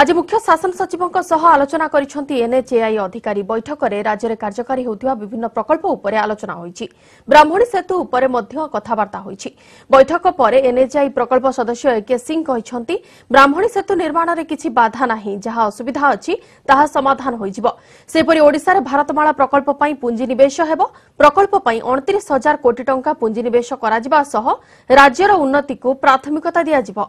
আজ মুখ্য শাসন সচিবঙ্ক সহ আলোচনা করেছেন এনএচএআই অধিকারী বৈঠকরে রাজ্যের কার্যকারী হেউথিবা বিভিন্ন প্রকল্প উপরে আলোচনা হয়েছে ব্রাহ্মণী সেতু উপরে মধ্য কথাবার্তা হয়েছে বৈঠক পরে এনএচআই প্রকল্প সদস্য একে সিং କହିଛନ୍ତି ବ୍ରାହ୍ମଣୀ ସେତୁ ନିର୍ମାଣରେ କିଛି ବାଧା ନାହିଁ ଯାହା ଅସୁବିଧା ଅଛି ତାହା ସମାଧାନ ହୋଇଯିବ ସେହିପରି ଓଡ଼ିଶାରେ ଭାରତମାଳା ପ୍ରକଳ୍ପ ପାଇଁ ପୁଞ୍ଜିନିବେଶ ହେବ ପ୍ରକଳ୍ପ ପାଇଁ ଅଣତିରିଶ ହଜାର କୋଟି ଟଙ୍କା ପୁଞ୍ଜିନିବେଶ କରାଯିବା ସହ ରାଜ୍ୟର ଉନ୍ନତିକୁ ପ୍ରାଥମିକତା ଦିଆଯିବ